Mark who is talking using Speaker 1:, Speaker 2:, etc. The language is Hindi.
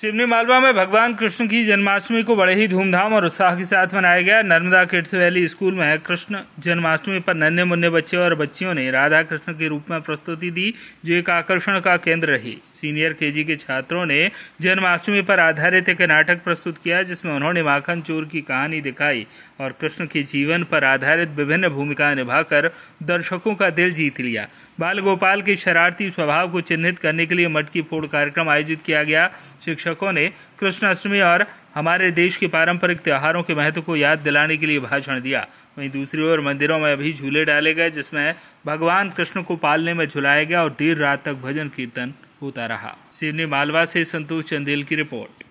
Speaker 1: सिवनी मालवा में भगवान कृष्ण की जन्माष्टमी को बड़े ही धूमधाम और उत्साह के साथ मनाया गया नर्मदा किड्स वैली स्कूल में कृष्ण जन्माष्टमी पर नन्हे मुन्ने बच्चे और बच्चियों ने राधा कृष्ण के रूप में प्रस्तुति दी जो एक आकर्षण का केंद्र रही सीनियर केजी के छात्रों ने जन्माष्टमी पर आधारित एक नाटक प्रस्तुत किया जिसमें उन्होंने माखन चोर की कहानी दिखाई और कृष्ण के जीवन पर आधारित विभिन्न भूमिकाएं निभाकर दर्शकों का दिल जीत लिया बाल गोपाल के शरारती स्वभाव को चिन्हित करने के लिए मटकी फोड़ कार्यक्रम आयोजित किया गया शिक्षकों ने कृष्णाष्टमी और हमारे देश के पारंपरिक त्योहारों के महत्व को याद दिलाने के लिए भाषण दिया वहीं दूसरी ओर मंदिरों में अभी झूले डाले गए जिसमें भगवान कृष्ण को पालने में झुलाया गया और देर रात तक भजन कीर्तन होता रहा सिवनी मालवा से संतोष चंदेल की रिपोर्ट